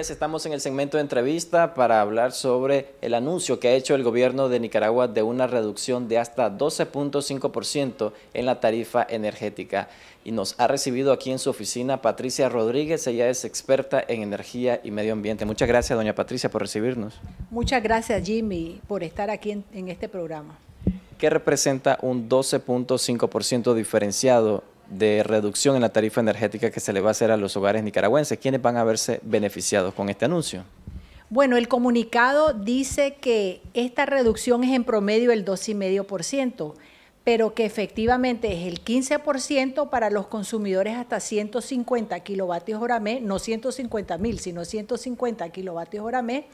estamos en el segmento de entrevista para hablar sobre el anuncio que ha hecho el gobierno de Nicaragua de una reducción de hasta 12.5% en la tarifa energética. Y nos ha recibido aquí en su oficina Patricia Rodríguez, ella es experta en energía y medio ambiente. Muchas gracias, doña Patricia, por recibirnos. Muchas gracias, Jimmy, por estar aquí en este programa. ¿Qué representa un 12.5% diferenciado de reducción en la tarifa energética que se le va a hacer a los hogares nicaragüenses. ¿Quiénes van a verse beneficiados con este anuncio? Bueno, el comunicado dice que esta reducción es en promedio el 2,5%, pero que efectivamente es el 15% para los consumidores hasta 150 kilovatios hora mes, no 150 mil, sino 150 kilovatios hora mes,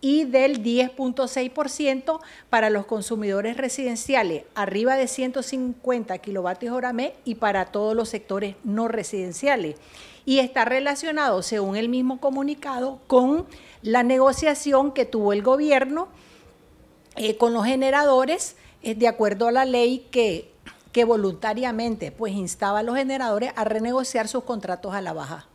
y del 10.6% para los consumidores residenciales arriba de 150 kilovatios hora mes y para todos los sectores no residenciales. Y está relacionado, según el mismo comunicado, con la negociación que tuvo el gobierno eh, con los generadores eh, de acuerdo a la ley que, que voluntariamente pues instaba a los generadores a renegociar sus contratos a la baja.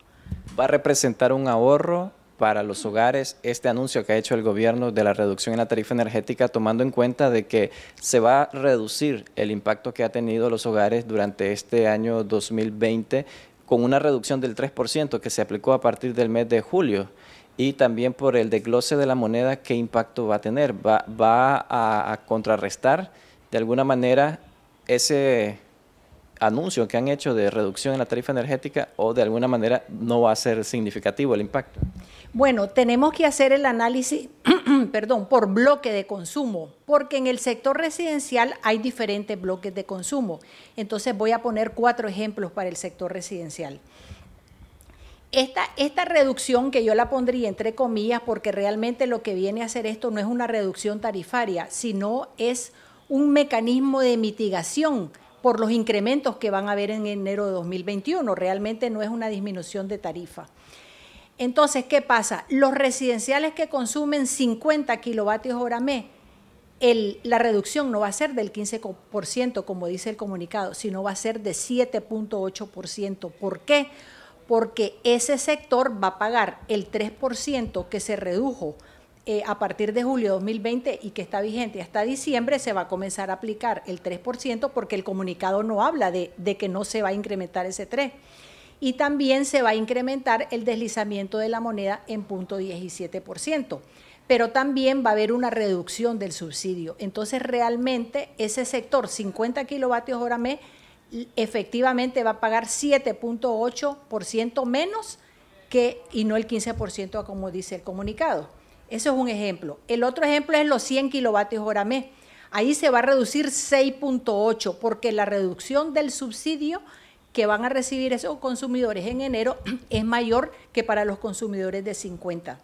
Va a representar un ahorro para los hogares este anuncio que ha hecho el gobierno de la reducción en la tarifa energética, tomando en cuenta de que se va a reducir el impacto que ha tenido los hogares durante este año 2020 con una reducción del 3% que se aplicó a partir del mes de julio y también por el desglose de la moneda, qué impacto va a tener. Va, a contrarrestar de alguna manera ese anuncio que han hecho de reducción en la tarifa energética o de alguna manera no va a ser significativo el impacto? Bueno, tenemos que hacer el análisis, perdón, por bloque de consumo, porque en el sector residencial hay diferentes bloques de consumo. Entonces voy a poner cuatro ejemplos para el sector residencial. Esta, esta, reducción que yo la pondría entre comillas, porque realmente lo que viene a hacer esto no es una reducción tarifaria, sino es un mecanismo de mitigación por los incrementos que van a haber en enero de 2021. Realmente no es una disminución de tarifa. Entonces, ¿qué pasa? Los residenciales que consumen 50 kilovatios hora mes, la reducción no va a ser del 15%, como dice el comunicado, sino va a ser de 7.8%. ¿Por qué? Porque ese sector va a pagar el 3% que se redujo eh, a partir de julio de 2020 y que está vigente hasta diciembre, se va a comenzar a aplicar el 3% porque el comunicado no habla de, que no se va a incrementar ese 3%. Y también se va a incrementar el deslizamiento de la moneda en punto 17%. Pero también va a haber una reducción del subsidio. Entonces, realmente ese sector, 50 kilovatios hora mes, efectivamente va a pagar 7.8% menos que, y no el 15% como dice el comunicado. Eso es un ejemplo. El otro ejemplo es los 100 kilovatios hora mes. Ahí se va a reducir 6.8 porque la reducción del subsidio que van a recibir esos consumidores en enero es mayor que para los consumidores de 50.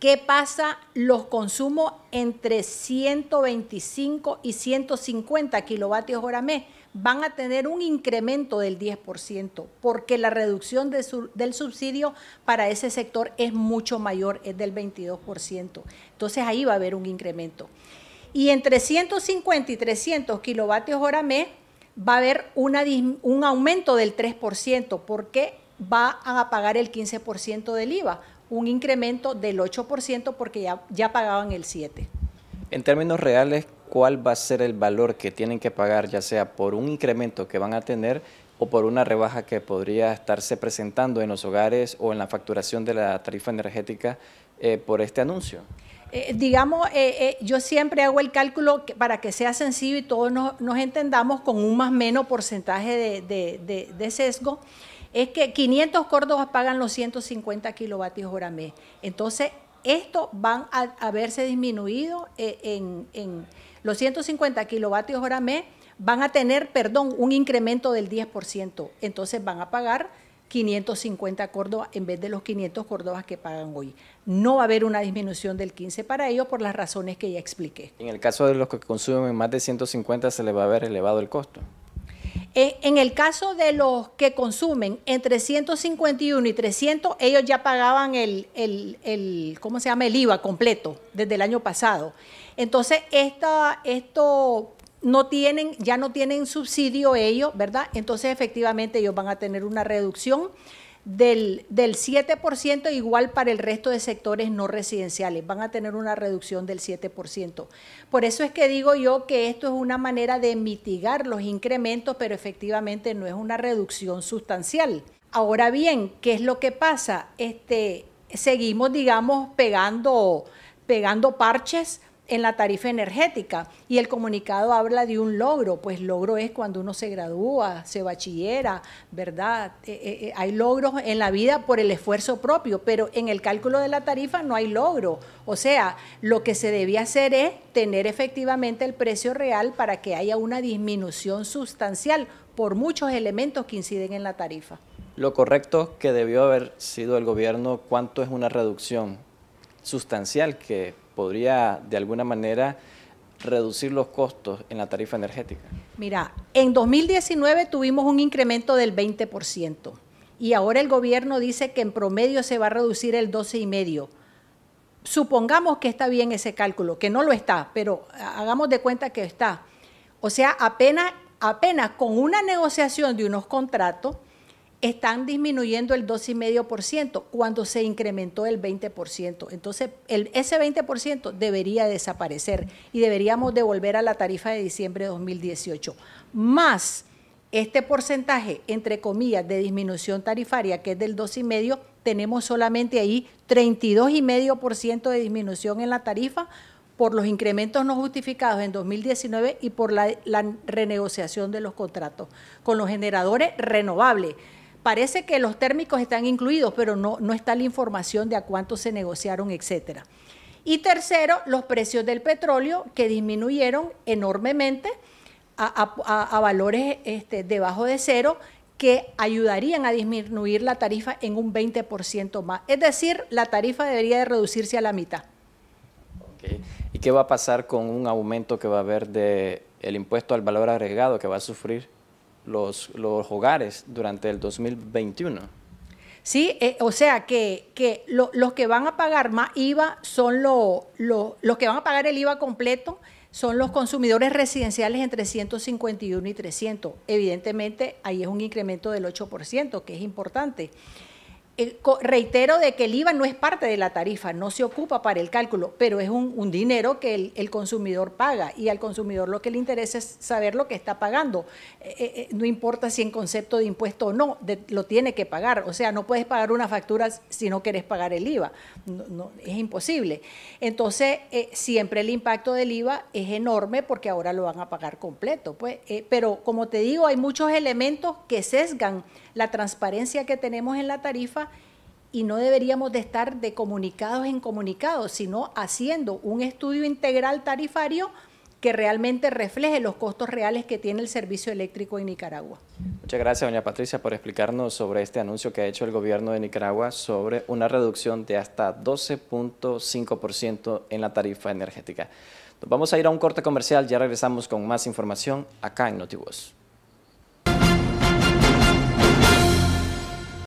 ¿Qué pasa? Los consumos entre 125 y 150 kilovatios hora mes van a tener un incremento del 10%, porque la reducción del subsidio para ese sector es mucho mayor, es del 22%. Entonces ahí va a haber un incremento. Y entre 150 y 300 kilovatios hora mes va a haber un aumento del 3%, porque van a pagar el 15% del IVA un incremento del 8% porque ya, ya pagaban el 7%. En términos reales, ¿cuál va a ser el valor que tienen que pagar, ya sea por un incremento que van a tener o por una rebaja que podría estarse presentando en los hogares o en la facturación de la tarifa energética eh, por este anuncio? Eh, digamos, eh, yo siempre hago el cálculo para que sea sencillo y todos nos, entendamos con un más menos porcentaje de sesgo es que 500 córdobas pagan los 150 kilovatios hora mes. Entonces, esto van a, haberse disminuido eh, en, los 150 kilovatios hora mes, van a tener, perdón, un incremento del 10%. Entonces, van a pagar 550 córdobas en vez de los 500 córdobas que pagan hoy. No va a haber una disminución del 15 para ello por las razones que ya expliqué. En el caso de los que consumen más de 150 se les va a ver elevado el costo. Eh, en el caso de los que consumen entre 151 y 300, ellos ya pagaban el, el, el ¿cómo se llama? El IVA completo desde el año pasado. Entonces, esta, esto no tienen, ya no tienen subsidio ellos, ¿verdad? Entonces, efectivamente, ellos van a tener una reducción del, del 7% igual para el resto de sectores no residenciales. Van a tener una reducción del 7%. Por eso es que digo yo que esto es una manera de mitigar los incrementos, pero efectivamente no es una reducción sustancial. Ahora bien, ¿qué es lo que pasa? Este, seguimos, digamos, pegando, pegando parches en la tarifa energética y el comunicado habla de un logro, pues logro es cuando uno se gradúa, se bachillera, ¿verdad? Eh, eh, eh, hay logros en la vida por el esfuerzo propio, pero en el cálculo de la tarifa no hay logro. O sea, lo que se debía hacer es tener efectivamente el precio real para que haya una disminución sustancial por muchos elementos que inciden en la tarifa. Lo correcto que debió haber sido el gobierno, ¿cuánto es una reducción sustancial que podría de alguna manera reducir los costos en la tarifa energética? Mira, en 2019 tuvimos un incremento del 20% y ahora el gobierno dice que en promedio se va a reducir el 12,5%. Supongamos que está bien ese cálculo, que no lo está, pero hagamos de cuenta que está. O sea, apenas, apenas con una negociación de unos contratos están disminuyendo el 2,5% cuando se incrementó el 20%. Entonces, el, ese 20% debería desaparecer y deberíamos devolver a la tarifa de diciembre de 2018. Más este porcentaje, entre comillas, de disminución tarifaria, que es del 2,5%, tenemos solamente ahí 32,5% de disminución en la tarifa por los incrementos no justificados en 2019 y por la renegociación de los contratos con los generadores renovables parece que los térmicos están incluidos, pero no, no está la información de a cuánto se negociaron, etcétera. Y tercero, los precios del petróleo que disminuyeron enormemente a, valores este, debajo de cero que ayudarían a disminuir la tarifa en un 20% más. Es decir, la tarifa debería de reducirse a la mitad. ¿Y qué va a pasar con un aumento que va a haber del el impuesto al valor agregado que va a sufrir los, hogares durante el 2021. ¿sí? Eh, o sea, que, los que van a pagar más IVA son los que van a pagar el IVA completo son los consumidores residenciales entre 151 y 300. Evidentemente, ahí es un incremento del 8%, que es importante reitero de que el IVA no es parte de la tarifa, no se ocupa para el cálculo, pero es un, dinero que el, consumidor paga y al consumidor lo que le interesa es saber lo que está pagando. Eh, eh, eh, no importa si en concepto de impuesto o no, lo tiene que pagar. O sea, no puedes pagar una factura si no quieres pagar el IVA. es imposible. Entonces, siempre el impacto del IVA es enorme porque ahora lo van a pagar completo. Pues. pero como te digo, hay muchos elementos que sesgan la transparencia que tenemos en la tarifa y no deberíamos de estar de comunicados en comunicados, sino haciendo un estudio integral tarifario que realmente refleje los costos reales que tiene el servicio eléctrico en Nicaragua. Muchas gracias, doña Patricia, por explicarnos sobre este anuncio que ha hecho el gobierno de Nicaragua sobre una reducción de hasta 12.5% en la tarifa energética. vamos a ir a un corte comercial, ya regresamos con más información acá en Notivos.